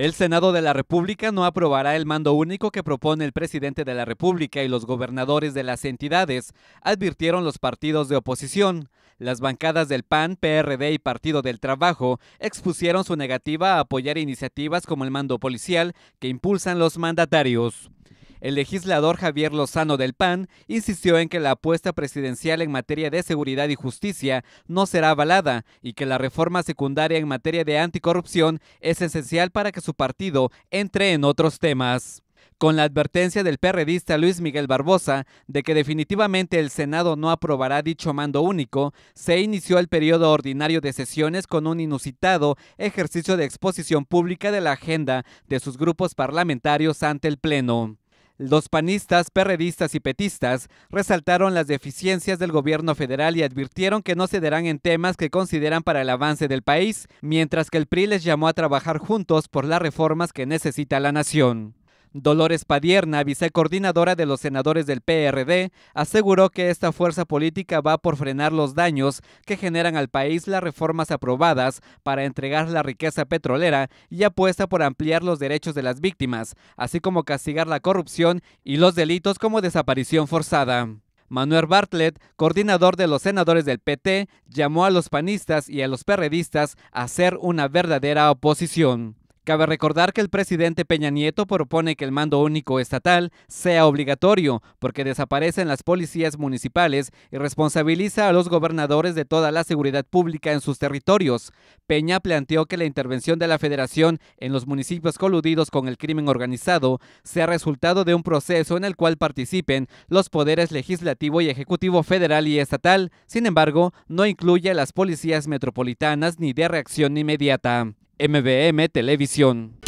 El Senado de la República no aprobará el mando único que propone el presidente de la República y los gobernadores de las entidades, advirtieron los partidos de oposición. Las bancadas del PAN, PRD y Partido del Trabajo expusieron su negativa a apoyar iniciativas como el mando policial que impulsan los mandatarios. El legislador Javier Lozano del PAN insistió en que la apuesta presidencial en materia de seguridad y justicia no será avalada y que la reforma secundaria en materia de anticorrupción es esencial para que su partido entre en otros temas con la advertencia del perredista Luis Miguel Barbosa de que definitivamente el Senado no aprobará dicho mando único, se inició el periodo ordinario de sesiones con un inusitado ejercicio de exposición pública de la agenda de sus grupos parlamentarios ante el Pleno. Los panistas, perredistas y petistas resaltaron las deficiencias del gobierno federal y advirtieron que no cederán en temas que consideran para el avance del país, mientras que el PRI les llamó a trabajar juntos por las reformas que necesita la nación. Dolores Padierna, vicecoordinadora de los senadores del PRD, aseguró que esta fuerza política va por frenar los daños que generan al país las reformas aprobadas para entregar la riqueza petrolera y apuesta por ampliar los derechos de las víctimas, así como castigar la corrupción y los delitos como desaparición forzada. Manuel Bartlett, coordinador de los senadores del PT, llamó a los panistas y a los perredistas a hacer una verdadera oposición. Cabe recordar que el presidente Peña Nieto propone que el mando único estatal sea obligatorio porque desaparecen las policías municipales y responsabiliza a los gobernadores de toda la seguridad pública en sus territorios. Peña planteó que la intervención de la federación en los municipios coludidos con el crimen organizado sea resultado de un proceso en el cual participen los poderes legislativo y ejecutivo federal y estatal, sin embargo, no incluye a las policías metropolitanas ni de reacción inmediata. MBM Televisión.